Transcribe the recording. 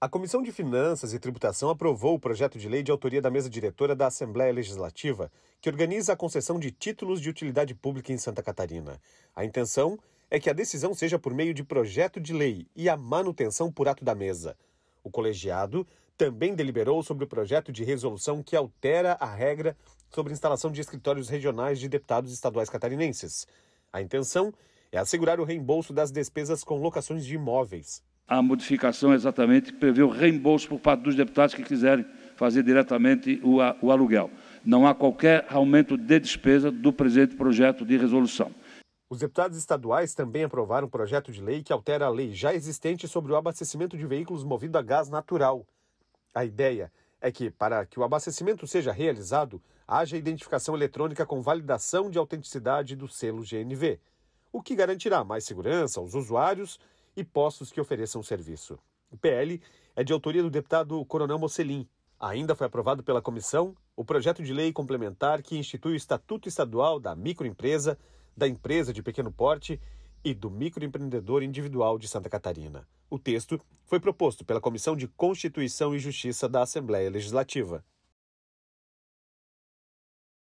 A Comissão de Finanças e Tributação aprovou o projeto de lei de autoria da mesa diretora da Assembleia Legislativa, que organiza a concessão de títulos de utilidade pública em Santa Catarina. A intenção é que a decisão seja por meio de projeto de lei e a manutenção por ato da mesa. O colegiado também deliberou sobre o projeto de resolução que altera a regra sobre instalação de escritórios regionais de deputados estaduais catarinenses. A intenção é é assegurar o reembolso das despesas com locações de imóveis. A modificação é exatamente prevê o reembolso por parte dos deputados que quiserem fazer diretamente o, o aluguel. Não há qualquer aumento de despesa do presente projeto de resolução. Os deputados estaduais também aprovaram um projeto de lei que altera a lei já existente sobre o abastecimento de veículos movido a gás natural. A ideia é que, para que o abastecimento seja realizado, haja identificação eletrônica com validação de autenticidade do selo GNV o que garantirá mais segurança aos usuários e postos que ofereçam serviço. O PL é de autoria do deputado Coronel Mocelin. Ainda foi aprovado pela comissão o projeto de lei complementar que institui o Estatuto Estadual da Microempresa, da Empresa de Pequeno Porte e do Microempreendedor Individual de Santa Catarina. O texto foi proposto pela Comissão de Constituição e Justiça da Assembleia Legislativa.